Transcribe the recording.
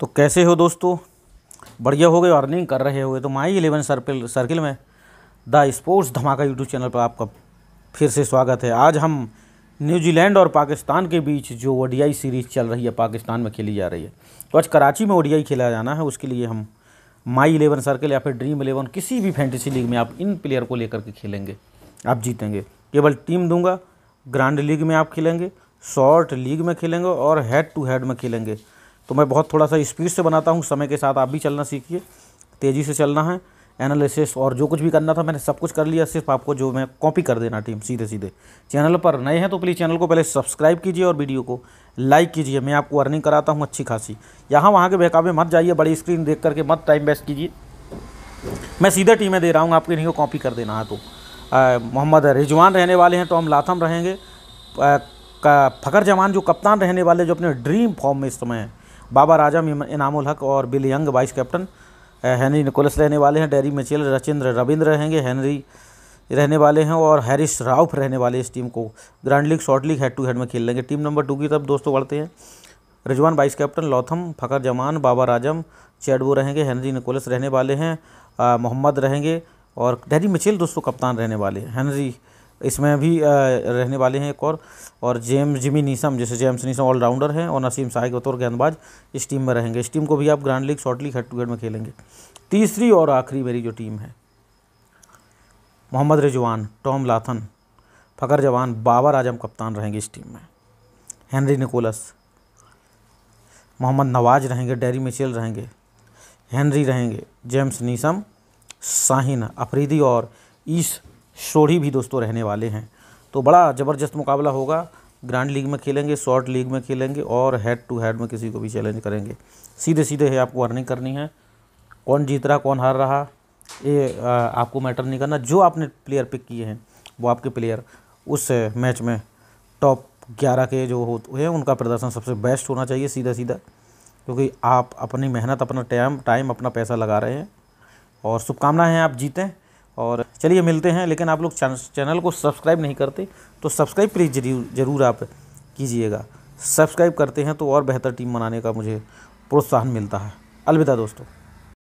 तो कैसे हो दोस्तों बढ़िया हो गए अर्निंग कर रहे हो तो माई इलेवन सर्किल सर्किल में the sports Dhamaka YouTube channel पर आपका फिर से स्वागत है आज हम न्यूजीलैंड और पाकिस्तान के बीच जो ओडीआई सीरीज चल रही है पाकिस्तान में खेली जा रही है तो आज कराची में ओडीआई खेला जाना है उसके लिए हम माई इलेवन सर्किल या फिर ड्रीम इलेवन किसी भी फैंटेसी लीग में आप इन प्लेयर को लेकर के खेलेंगे आप जीतेंगे केवल टीम दूंगा ग्रांड लीग में आप खेलेंगे शॉर्ट लीग में खेलेंगे और हेड टू हेड में खेलेंगे तो मैं बहुत थोड़ा सा स्पीड से बनाता हूँ समय के साथ आप भी चलना सीखिए तेज़ी से चलना है एनालिसिस और जो कुछ भी करना था मैंने सब कुछ कर लिया सिर्फ आपको जो मैं कॉपी कर देना टीम सीधे सीधे चैनल पर नए हैं तो प्लीज़ चैनल को पहले सब्सक्राइब कीजिए और वीडियो को लाइक कीजिए मैं आपको अर्निंग कराता हूँ अच्छी खासी यहाँ वहाँ के बहकावे मत जाइए बड़ी स्क्रीन देख करके मत टाइम वेस्ट कीजिए मैं सीधे टीमें दे रहा हूँ आपके नहीं को कॉपी कर देना है तो मोहम्मद रिजवान रहने वाले हैं तो हम लाथम रहेंगे फखर जवान जो कप्तान रहने वाले जो अपने ड्रीम फॉर्म में इस समय हैं बाबर आजम इनामुल हक और Bill Young vice captain Henry Nicholls रहने वाले हैं डेरी मिचेल रचिंद्र रविंद्र रहेंगे हैनरी रहने वाले हैं और हैरिस राउफ रहने वाले इस टीम को grand league short league head to head में खेल लेंगे टीम नंबर टू की तरफ दोस्तों बढ़ते हैं Rizwan vice captain Latham Fakhar Zaman Babar Azam चैडवो रहेंगे हैनरी निकोलस रहने वाले हैं मोहम्मद रहेंगे और डेरी मिचेल दोस्तों कप्तान रहने वाले हैं हैनरी इसमें भी रहने वाले हैं एक और और जेम्स जिमी नीसम जैसे जेम्स नीसम ऑलराउंडर हैं और नसीम साय बतौर गेंदबाज इस टीम में रहेंगे इस टीम को भी आप grand league short league head to head में खेलेंगे तीसरी और आखिरी मेरी जो टीम है मोहम्मद रिजवान टॉम लाथन फ़कर जवान बाबर आजम कप्तान रहेंगे इस टीम में हेनरी निकोलस मोहम्मद नवाज रहेंगे डेरी मिशेल रहेंगे हेनरी रहेंगे जेम्स नीसम शाहिन अफरीदी और ईस शोढ़ी भी दोस्तों रहने वाले हैं तो बड़ा ज़बरदस्त मुकाबला होगा ग्रैंड लीग में खेलेंगे शॉर्ट लीग में खेलेंगे और हेड टू हेड में किसी को भी चैलेंज करेंगे सीधे सीधे है आपको अर्निंग करनी है कौन जीत रहा कौन हार रहा ये आपको मैटर नहीं करना जो आपने प्लेयर पिक किए हैं वो आपके प्लेयर उस मैच में टॉप ग्यारह के जो होते हैं उनका प्रदर्शन सबसे बेस्ट होना चाहिए सीधा सीधा क्योंकि आप अपनी मेहनत अपना टाइम टाइम अपना पैसा लगा रहे हैं और शुभकामनाएँ हैं आप जीतें और चलिए मिलते हैं लेकिन आप लोग चैनल को सब्सक्राइब नहीं करते तो सब्सक्राइब प्लीज़ जरूर जरूर आप कीजिएगा सब्सक्राइब करते हैं तो और बेहतर टीम बनाने का मुझे प्रोत्साहन मिलता है अलविदा दोस्तों